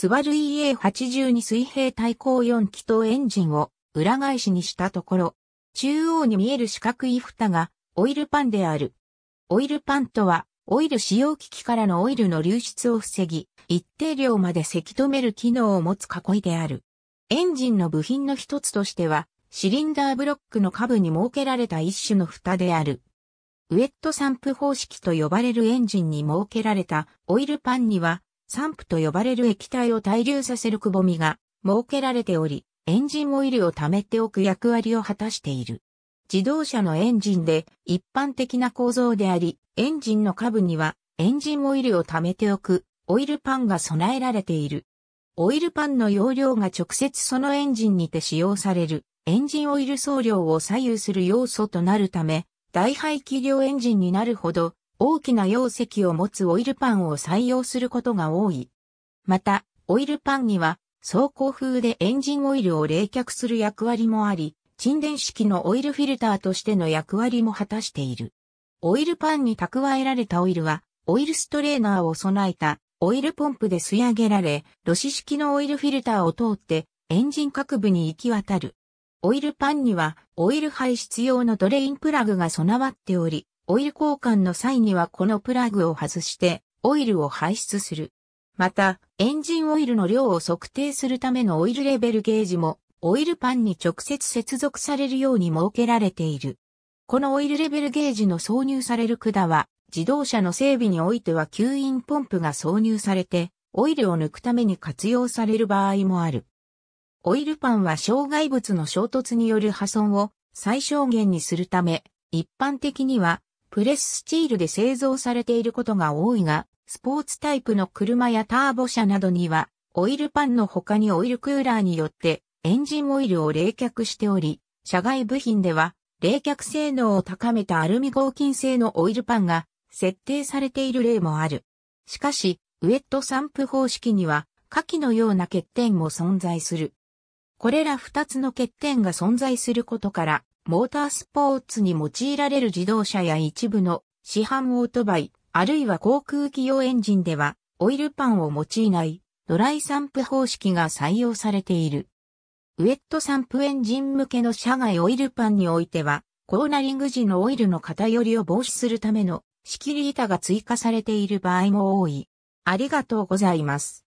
スバル EA82 水平対向4気筒エンジンを裏返しにしたところ、中央に見える四角い蓋がオイルパンである。オイルパンとは、オイル使用機器からのオイルの流出を防ぎ、一定量までせき止める機能を持つ囲いである。エンジンの部品の一つとしては、シリンダーブロックの下部に設けられた一種の蓋である。ウェット散布方式と呼ばれるエンジンに設けられたオイルパンには散布と呼ばれる液体を滞留させるくぼみが設けられており、エンジンオイルを貯めておく役割を果たしている。自動車のエンジンで一般的な構造であり、エンジンの下部にはエンジンオイルを貯めておくオイルパンが備えられている。オイルパンの容量が直接そのエンジンにて使用されるエンジンオイル総量を左右する要素となるため、大排気量エンジンになるほど大きな容積を持つオイルパンを採用することが多い。また、オイルパンには、走行風でエンジンオイルを冷却する役割もあり、沈殿式のオイルフィルターとしての役割も果たしている。オイルパンに蓄えられたオイルは、オイルストレーナーを備えたオイルポンプで吸い上げられ、ロシ式のオイルフィルターを通ってエンジン各部に行き渡る。オイルパンにはオイル排出用のドレインプラグが備わっており、オイル交換の際にはこのプラグを外してオイルを排出する。また、エンジンオイルの量を測定するためのオイルレベルゲージもオイルパンに直接接続されるように設けられている。このオイルレベルゲージの挿入される管は、自動車の整備においては吸引ポンプが挿入されて、オイルを抜くために活用される場合もある。オイルパンは障害物の衝突による破損を最小限にするため、一般的にはプレススチールで製造されていることが多いが、スポーツタイプの車やターボ車などには、オイルパンの他にオイルクーラーによってエンジンオイルを冷却しており、車外部品では冷却性能を高めたアルミ合金製のオイルパンが設定されている例もある。しかし、ウェット散布方式には下記のような欠点も存在する。これら二つの欠点が存在することから、モータースポーツに用いられる自動車や一部の市販オートバイ、あるいは航空機用エンジンでは、オイルパンを用いないドライ散布方式が採用されている。ウェットサンプエンジン向けの車外オイルパンにおいては、コーナリング時のオイルの偏りを防止するための仕切り板が追加されている場合も多い。ありがとうございます。